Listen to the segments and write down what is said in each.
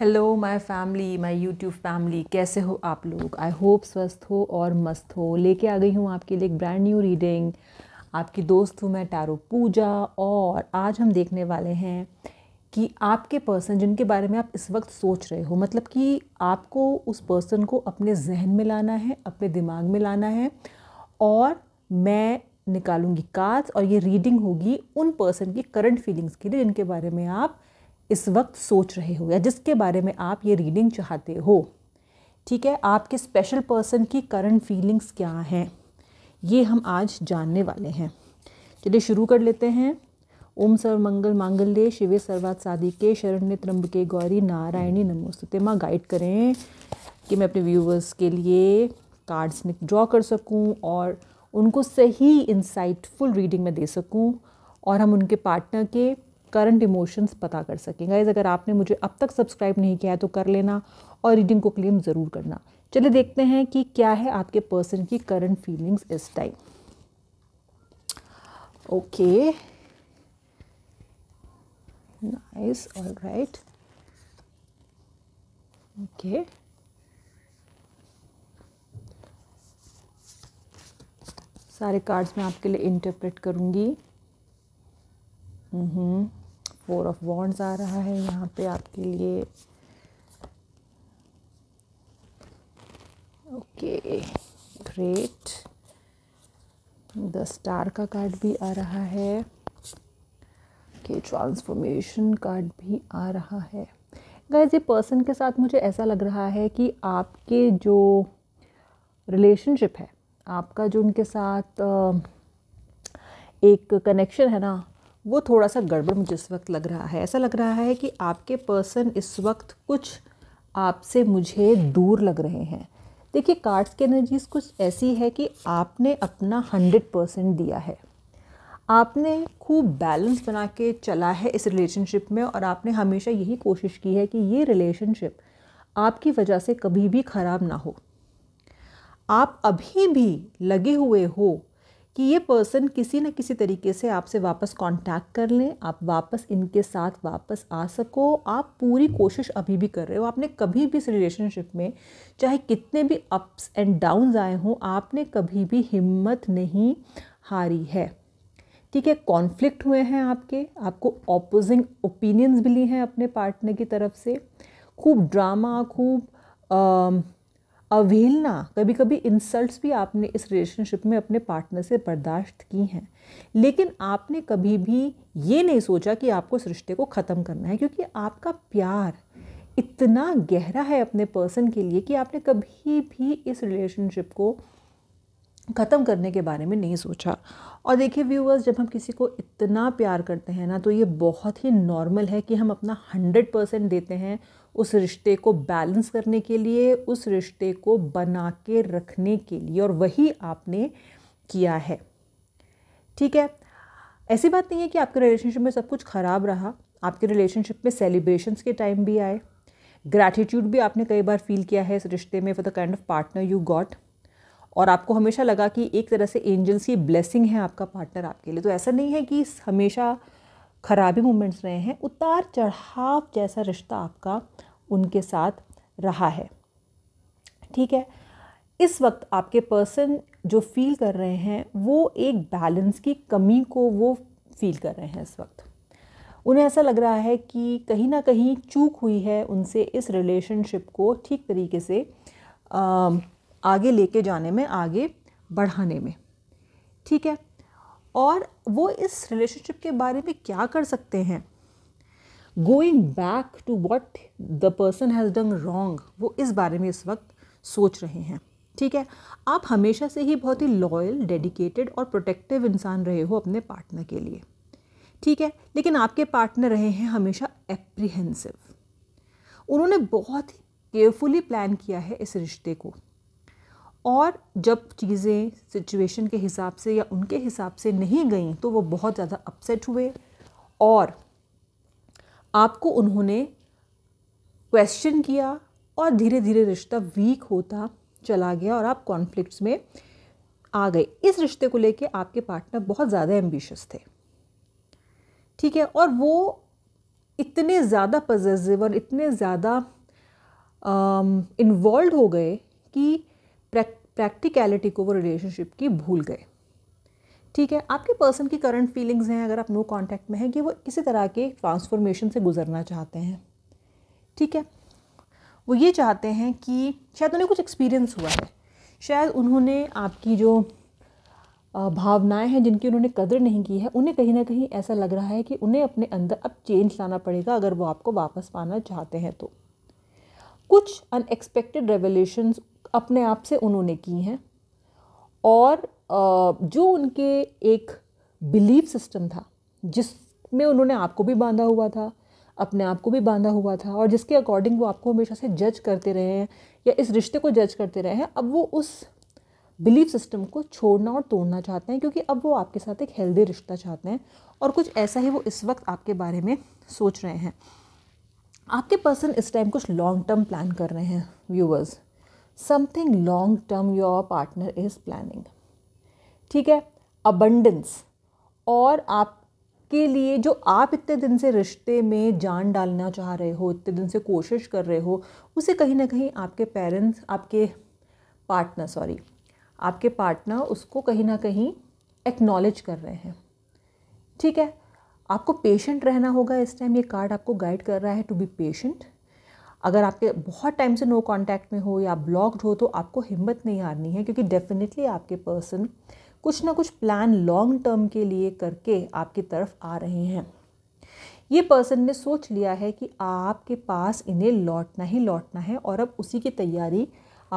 hello my family my YouTube family कैसे हो आप लोग आई होप स्वस्थ हो और मस्त हो लेके आ गई हूँ आपके लिए एक ब्रांड न्यू रीडिंग आपकी दोस्त हूँ मैं टारो पूजा और आज हम देखने वाले हैं कि आपके पर्सन जिनके बारे में आप इस वक्त सोच रहे हो मतलब कि आपको उस पर्सन को अपने जहन में लाना है अपने दिमाग में लाना है और मैं निकालूंगी कार्ड्स और ये रीडिंग होगी उन पर्सन की करंट फीलिंग्स के लिए जिनके बारे में आप इस वक्त सोच रहे हो या जिसके बारे में आप ये रीडिंग चाहते हो ठीक है आपके स्पेशल पर्सन की करंट फीलिंग्स क्या हैं ये हम आज जानने वाले हैं चलिए शुरू कर लेते हैं ओम सर्व मंगल मांगल्य शिवे सर्वात साधी के शरण्य के गौरी नारायणी नमोस्तुते माँ गाइड करें कि मैं अपने व्यूवर्स के लिए कार्ड्स में ड्रॉ कर सकूं और उनको सही इंसाइटफुल रीडिंग में दे सकूं और हम उनके पार्टनर के करंट इमोशंस पता कर सकें गाइज अगर आपने मुझे अब तक सब्सक्राइब नहीं किया है तो कर लेना और रीडिंग को क्लेम ज़रूर करना चलिए देखते हैं कि क्या है आपके पर्सन की करंट फीलिंग्स इस time okay nice all right okay सारे कार्ड्स मैं आपके लिए इंटरप्रेट करूंगी फोर ऑफ वॉन्ड्स आ रहा है यहाँ पे आपके लिए ओके ग्रेट द स्टार का कार्ड भी आ रहा है के ट्रांसफॉर्मेशन कार्ड भी आ रहा है गाइज ये पर्सन के साथ मुझे ऐसा लग रहा है कि आपके जो रिलेशनशिप है आपका जो उनके साथ एक कनेक्शन है ना वो थोड़ा सा गड़बड़ मुझे इस वक्त लग रहा है ऐसा लग रहा है कि आपके पर्सन इस वक्त कुछ आपसे मुझे दूर लग रहे हैं देखिए कार्ड्स की एनर्जीज़ कुछ ऐसी है कि आपने अपना हंड्रेड परसेंट दिया है आपने खूब बैलेंस बना के चला है इस रिलेशनशिप में और आपने हमेशा यही कोशिश की है कि ये रिलेशनशिप आपकी वजह से कभी भी ख़राब ना हो आप अभी भी लगे हुए हो कि ये पर्सन किसी न किसी तरीके से आपसे वापस कांटेक्ट कर लें आप वापस इनके साथ वापस आ सको आप पूरी कोशिश अभी भी कर रहे हो आपने कभी भी इस रिलेशनशिप में चाहे कितने भी अप्स एंड डाउन्स आए हों आपने कभी भी हिम्मत नहीं हारी है ठीक है कॉन्फ्लिक्ट हुए हैं आपके आपको ऑपोजिंग ओपिनियंस मिली हैं अपने पार्टनर की तरफ से खूब ड्रामा खूब अवहेलना कभी कभी इंसल्ट्स भी आपने इस रिलेशनशिप में अपने पार्टनर से बर्दाश्त की हैं लेकिन आपने कभी भी ये नहीं सोचा कि आपको इस रिश्ते को ख़त्म करना है क्योंकि आपका प्यार इतना गहरा है अपने पर्सन के लिए कि आपने कभी भी इस रिलेशनशिप को ख़त्म करने के बारे में नहीं सोचा और देखिए व्यूअर्स जब हम किसी को इतना प्यार करते हैं ना तो ये बहुत ही नॉर्मल है कि हम अपना हंड्रेड परसेंट देते हैं उस रिश्ते को बैलेंस करने के लिए उस रिश्ते को बना के रखने के लिए और वही आपने किया है ठीक है ऐसी बात नहीं है कि आपके रिलेशनशिप में सब कुछ ख़राब रहा आपके रिलेशनशिप में सेलिब्रेशंस के टाइम भी आए ग्रैटिट्यूड भी आपने कई बार फील किया है इस रिश्ते में for the kind of partner you got और आपको हमेशा लगा कि एक तरह से एंजल्स की ब्लेसिंग है आपका पार्टनर आपके लिए तो ऐसा नहीं है कि हमेशा खराबी मोमेंट्स रहे हैं उतार चढ़ाव जैसा रिश्ता आपका उनके साथ रहा है ठीक है इस वक्त आपके पर्सन जो फील कर रहे हैं वो एक बैलेंस की कमी को वो फील कर रहे हैं इस वक्त उन्हें ऐसा लग रहा है कि कहीं ना कहीं चूक हुई है उनसे इस रिलेशनशिप को ठीक तरीके से आ, आगे लेके जाने में आगे बढ़ाने में ठीक है और वो इस रिलेशनशिप के बारे में क्या कर सकते हैं going back to what the person has done wrong वो इस बारे में इस वक्त सोच रहे हैं ठीक है आप हमेशा से ही बहुत ही लॉयल डेडिकेटेड और प्रोटेक्टिव इंसान रहे हो अपने पार्टनर के लिए ठीक है लेकिन आपके पार्टनर रहे हैं हमेशा एप्रीहेंसिव उन्होंने बहुत ही केयरफुली प्लान किया है इस रिश्ते को और जब चीज़ें सिचुएशन के हिसाब से या उनके हिसाब से नहीं गई तो वो बहुत ज़्यादा अपसेट हुए और आपको उन्होंने क्वेश्चन किया और धीरे धीरे रिश्ता वीक होता चला गया और आप कॉन्फ्लिक्ट्स में आ गए इस रिश्ते को लेके आपके पार्टनर बहुत ज़्यादा एम्बिशस थे ठीक है और वो इतने ज़्यादा पजेसिव और इतने ज़्यादा इन्वॉल्व हो गए कि प्रैक्टिकलिटी को वो रिलेशनशिप की भूल गए ठीक है आपके पर्सन की करंट फीलिंग्स हैं अगर आप नो कांटेक्ट में हैं कि वो इसी तरह के ट्रांसफॉर्मेशन से गुजरना चाहते हैं ठीक है वो ये चाहते हैं कि शायद उन्हें कुछ एक्सपीरियंस हुआ है शायद उन्होंने आपकी जो भावनाएं हैं जिनकी उन्होंने कदर नहीं की है उन्हें कहीं ना कहीं ऐसा लग रहा है कि उन्हें अपने अंदर अब चेंज लाना पड़ेगा अगर वो आपको वापस पाना चाहते हैं तो कुछ अनएक्सपेक्टेड रेवोल्यूशन अपने आप से उन्होंने की हैं और जो उनके एक बिलीव सिस्टम था जिसमें उन्होंने आपको भी बांधा हुआ था अपने आप को भी बांधा हुआ था और जिसके अकॉर्डिंग वो आपको हमेशा से जज करते रहे हैं या इस रिश्ते को जज करते रहे हैं अब वो उस बिलीफ सिस्टम को छोड़ना और तोड़ना चाहते हैं क्योंकि अब वो आपके साथ एक हेल्दी रिश्ता चाहते हैं और कुछ ऐसा ही वो इस वक्त आपके बारे में सोच रहे हैं आपके पर्सन इस टाइम कुछ लॉन्ग टर्म प्लान कर रहे हैं viewers something long term your partner is planning ठीक है अबंडेंस और आप के लिए जो आप इतने दिन से रिश्ते में जान डालना चाह रहे हो इतने दिन से कोशिश कर रहे हो उसे कहीं ना कहीं आपके पेरेंट्स आपके पार्टनर सॉरी आपके पार्टनर उसको कहीं ना कहीं एक्नॉलेज कर रहे हैं ठीक है आपको पेशेंट रहना होगा इस टाइम ये कार्ड आपको गाइड कर रहा है टू बी पेशेंट अगर आपके बहुत टाइम से नो कांटेक्ट में हो या ब्लॉक्ड हो तो आपको हिम्मत नहीं हारनी है क्योंकि डेफिनेटली आपके पर्सन कुछ ना कुछ प्लान लॉन्ग टर्म के लिए करके आपकी तरफ आ रहे हैं ये पर्सन ने सोच लिया है कि आपके पास इन्हें लौटना ही लौटना है और अब उसी की तैयारी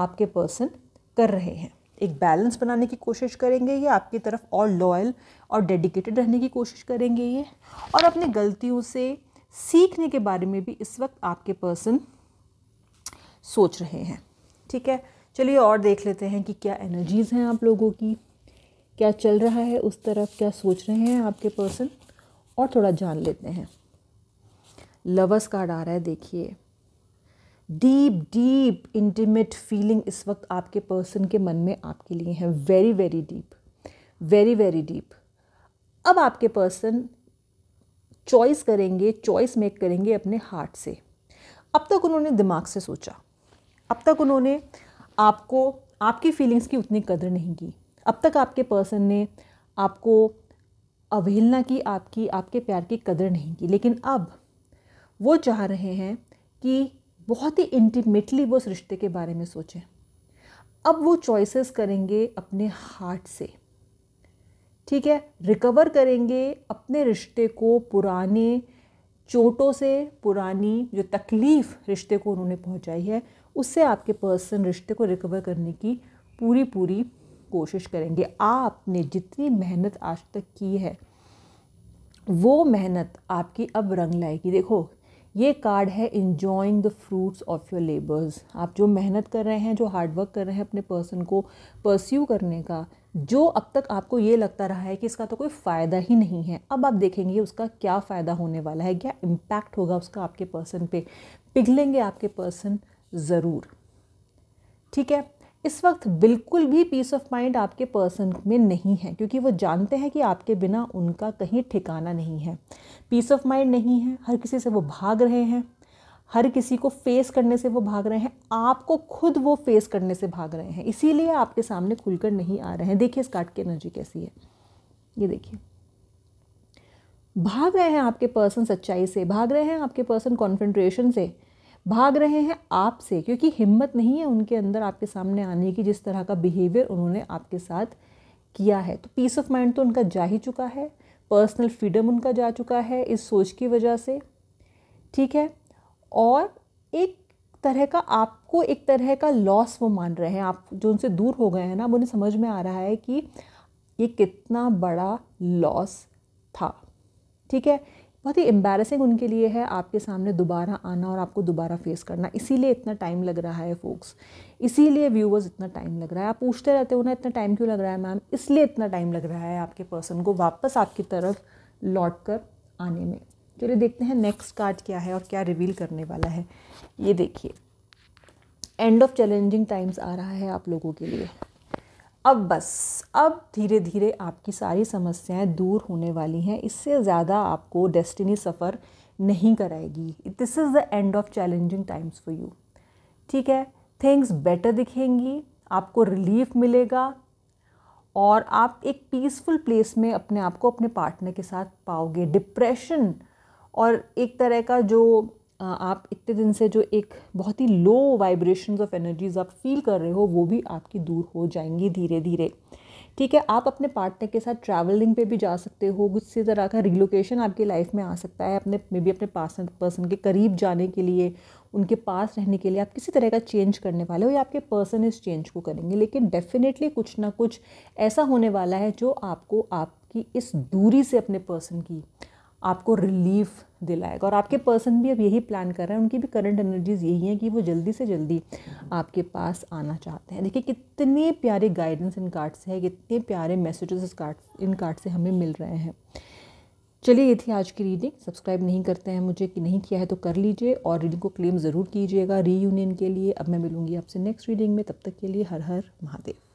आपके पर्सन कर रहे हैं एक बैलेंस बनाने की कोशिश करेंगे ये आपकी तरफ और लॉयल और डेडिकेटेड रहने की कोशिश करेंगे ये और अपनी गलतियों से सीखने के बारे में भी इस वक्त आपके पर्सन सोच रहे हैं ठीक है चलिए और देख लेते हैं कि क्या एनर्जीज़ हैं आप लोगों की क्या चल रहा है उस तरफ क्या सोच रहे हैं आपके पर्सन और थोड़ा जान लेते हैं लवर्स कार्ड आ रहा है देखिए डीप डीप इंटीमेट फीलिंग इस वक्त आपके पर्सन के मन में आपके लिए है very very deep very very deep अब आपके पर्सन चॉइस करेंगे चॉइस मेक करेंगे अपने हार्ट से अब तक उन्होंने दिमाग से सोचा अब तक उन्होंने आपको आपकी फीलिंग्स की उतनी कदर नहीं की अब तक आपके पर्सन ने आपको अवहेलना की आपकी आपके प्यार की कदर नहीं की लेकिन अब वो चाह रहे हैं कि बहुत ही इंटीमेटली वो उस रिश्ते के बारे में सोचें अब वो चॉइसेस करेंगे अपने हार्ट से ठीक है रिकवर करेंगे अपने रिश्ते को पुराने चोटों से पुरानी जो तकलीफ़ रिश्ते को उन्होंने पहुंचाई है उससे आपके पर्सन रिश्ते को रिकवर करने की पूरी पूरी कोशिश करेंगे आपने जितनी मेहनत आज तक की है वो मेहनत आपकी अब रंग लाएगी देखो ये कार्ड है enjoying the fruits of your labours आप जो मेहनत कर रहे हैं जो हार्डवर्क कर रहे हैं अपने पर्सन को परस्यू करने का जो अब तक आपको ये लगता रहा है कि इसका तो कोई फ़ायदा ही नहीं है अब आप देखेंगे उसका क्या फ़ायदा होने वाला है क्या इम्पैक्ट होगा उसका आपके पर्सन पे पिघलेंगे आपके पर्सन ज़रूर ठीक है इस वक्त बिल्कुल भी पीस ऑफ माइंड आपके पर्सन में नहीं है क्योंकि वो जानते हैं कि आपके बिना उनका कहीं ठिकाना नहीं है पीस ऑफ माइंड नहीं है हर किसी से वो भाग रहे हैं हर किसी को फेस करने से वो भाग रहे हैं आपको खुद वो फेस करने से भाग रहे हैं इसीलिए आपके सामने खुलकर नहीं आ रहे हैं देखिए इस कार्ड की एनर्जी कैसी है ये देखिए भाग रहे हैं आपके पर्सन सच्चाई से भाग रहे हैं आपके पर्सन कॉन्फेंट्रेशन से भाग रहे हैं आपसे क्योंकि हिम्मत नहीं है उनके अंदर आपके सामने आने की जिस तरह का बिहेवियर उन्होंने आपके साथ किया है तो पीस ऑफ माइंड तो उनका जा ही चुका है पर्सनल फ्रीडम उनका जा चुका है इस सोच की वजह से ठीक है और एक तरह का आपको एक तरह का लॉस वो मान रहे हैं आप जो उनसे दूर हो गए हैं ना अब उन्हें समझ में आ रहा है कि ये कितना बड़ा लॉस था ठीक है बहुत ही एम्बेसिंग उनके लिए है आपके सामने दोबारा आना और आपको दोबारा फेस करना इसीलिए इतना टाइम लग रहा है फोक्स इसीलिए व्यूवर्स इतना टाइम लग रहा है आप पूछते रहते हो ना इतना टाइम क्यों लग रहा है मैम इसलिए इतना टाइम लग रहा है आपके पर्सन को वापस आपकी तरफ लौट कर आने में चलिए देखते हैं नेक्स्ट कार्ड क्या है और क्या रिवील करने वाला है ये देखिए एंड ऑफ चैलेंजिंग टाइम्स आ रहा है आप लोगों के लिए अब बस अब धीरे धीरे आपकी सारी समस्याएं दूर होने वाली हैं इससे ज़्यादा आपको डेस्टिनी सफ़र नहीं कराएगी this is the end of challenging times for you ठीक है थिंग्स बेटर दिखेंगी आपको रिलीफ मिलेगा और आप एक पीसफुल प्लेस में अपने आप को अपने पार्टनर के साथ पाओगे डिप्रेशन और एक तरह का जो आप इतने दिन से जो एक बहुत ही लो वाइब्रेशंस ऑफ एनर्जीज आप फील कर रहे हो वो भी आपकी दूर हो जाएंगी धीरे धीरे ठीक है आप अपने पार्टनर के साथ ट्रैवलिंग पे भी जा सकते हो से तरह का रिलोकेशन आपकी लाइफ में आ सकता है अपने मे बी अपने पार्सन पर्सन के करीब जाने के लिए उनके पास रहने के लिए आप किसी तरह का चेंज करने वाले हो या आपके पर्सन इस चेंज को करेंगे लेकिन डेफिनेटली कुछ ना कुछ ऐसा होने वाला है जो आपको आपकी इस दूरी से अपने पर्सन की आपको रिलीफ दिलाएगा और आपके पर्सन भी अब यही प्लान कर रहे हैं उनकी भी करंट एनर्जीज यही हैं कि वो जल्दी से जल्दी आपके पास आना चाहते हैं देखिए कितने प्यारे गाइडेंस इन कार्ड से है कितने प्यारे मैसेजेस इस कार्ड इन कार्ड से हमें मिल रहे हैं चलिए ये थी आज की रीडिंग सब्सक्राइब नहीं करते हैं मुझे कि नहीं किया है तो कर लीजिए और रीडिंग को क्लेम ज़रूर कीजिएगा री के लिए अब मैं मिलूँगी आपसे नेक्स्ट रीडिंग में तब तक के लिए हर हर महादेव